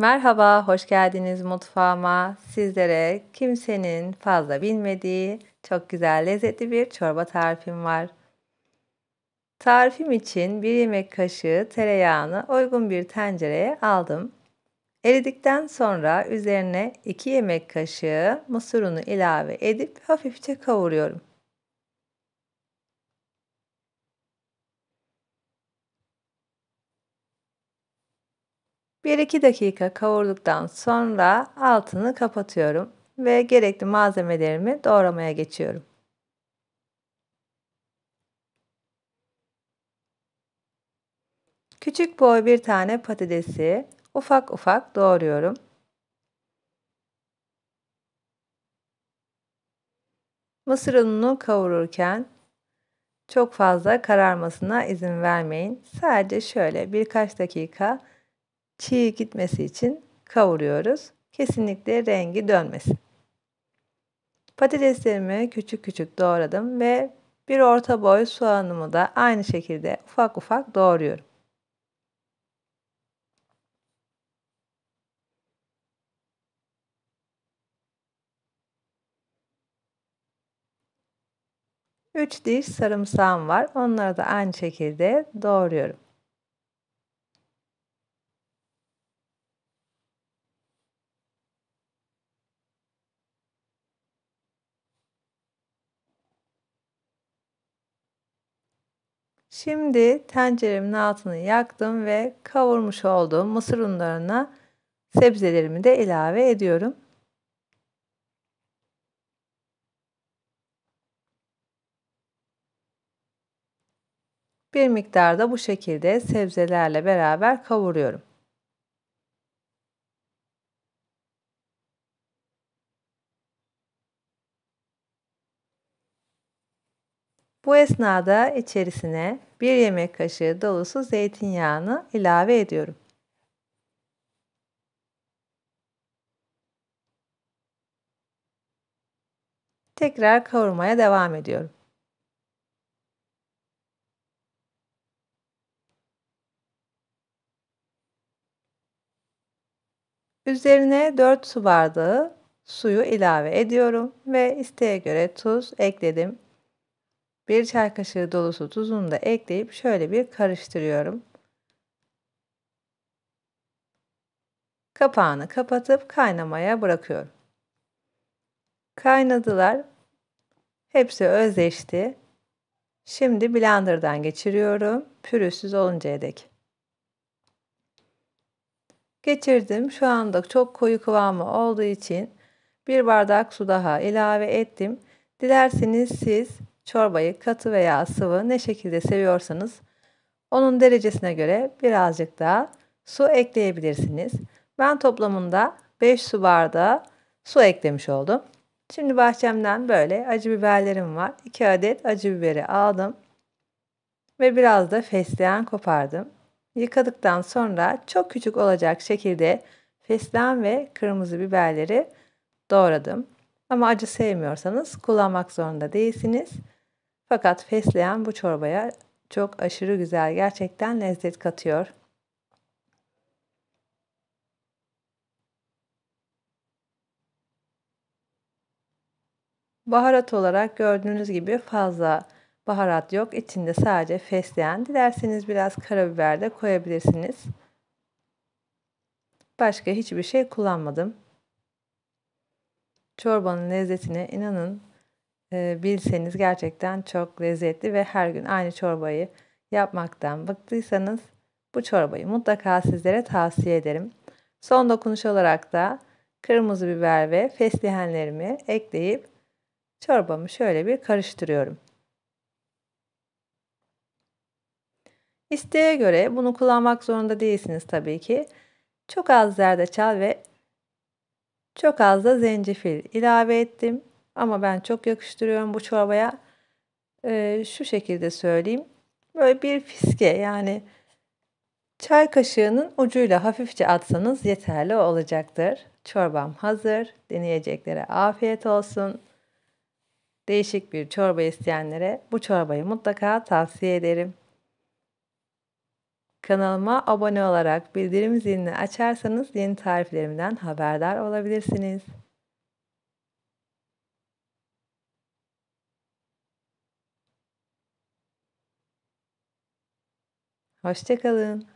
Merhaba, hoş geldiniz mutfağıma. Sizlere kimsenin fazla bilmediği çok güzel lezzetli bir çorba tarifim var. Tarifim için 1 yemek kaşığı tereyağını uygun bir tencereye aldım. Eridikten sonra üzerine 2 yemek kaşığı mısır unu ilave edip hafifçe kavuruyorum. 1-2 dakika kavurduktan sonra altını kapatıyorum ve gerekli malzemelerimi doğramaya geçiyorum. Küçük boy bir tane patatesi ufak ufak doğruyorum. Mısır ununu kavururken çok fazla kararmasına izin vermeyin. Sadece şöyle birkaç dakika çiğ gitmesi için kavuruyoruz. Kesinlikle rengi dönmesin. Patateslerimi küçük küçük doğradım ve bir orta boy soğanımı da aynı şekilde ufak ufak doğruyorum. Üç diş sarımsağım var. Onları da aynı şekilde doğruyorum. Şimdi tenceremin altını yaktım ve kavurmuş olduğum mısır unlarına sebzelerimi de ilave ediyorum. Bir miktar da bu şekilde sebzelerle beraber kavuruyorum. Bu esnada içerisine bir yemek kaşığı dolusu zeytinyağını ilave ediyorum. Tekrar kavurmaya devam ediyorum. Üzerine 4 su bardağı suyu ilave ediyorum ve isteğe göre tuz ekledim 1 çay kaşığı dolusu tuzunu da ekleyip şöyle bir karıştırıyorum. Kapağını kapatıp kaynamaya bırakıyorum. Kaynadılar. Hepsi özleşti. Şimdi blenderdan geçiriyorum. Pürüzsüz oluncaya dek. Geçirdim. Şu anda çok koyu kıvamı olduğu için bir bardak su daha ilave ettim. Dilerseniz siz Çorbayı katı veya sıvı ne şekilde seviyorsanız onun derecesine göre birazcık daha su ekleyebilirsiniz. Ben toplamında 5 su bardağı su eklemiş oldum. Şimdi bahçemden böyle acı biberlerim var. 2 adet acı biberi aldım ve biraz da fesleğen kopardım. Yıkadıktan sonra çok küçük olacak şekilde fesleğen ve kırmızı biberleri doğradım. Ama acı sevmiyorsanız kullanmak zorunda değilsiniz. Fakat fesleğen bu çorbaya çok aşırı güzel, gerçekten lezzet katıyor. Baharat olarak gördüğünüz gibi fazla baharat yok. İçinde sadece fesleğen. Dilerseniz biraz karabiber de koyabilirsiniz. Başka hiçbir şey kullanmadım. Çorbanın lezzetine inanın e, bilseniz gerçekten çok lezzetli ve her gün aynı çorbayı yapmaktan bıktıysanız bu çorbayı mutlaka sizlere tavsiye ederim. Son dokunuş olarak da kırmızı biber ve fesleğenlerimi ekleyip çorbamı şöyle bir karıştırıyorum. İsteğe göre bunu kullanmak zorunda değilsiniz tabii ki. Çok az zerdeçal ve çok az da zencefil ilave ettim. Ama ben çok yakıştırıyorum bu çorbaya. Ee, şu şekilde söyleyeyim. Böyle bir fiske yani çay kaşığının ucuyla hafifçe atsanız yeterli olacaktır. Çorbam hazır. Deneyeceklere afiyet olsun. Değişik bir çorba isteyenlere bu çorbayı mutlaka tavsiye ederim. Kanalıma abone olarak bildirim zilini açarsanız yeni tariflerimden haberdar olabilirsiniz. Hoşçakalın.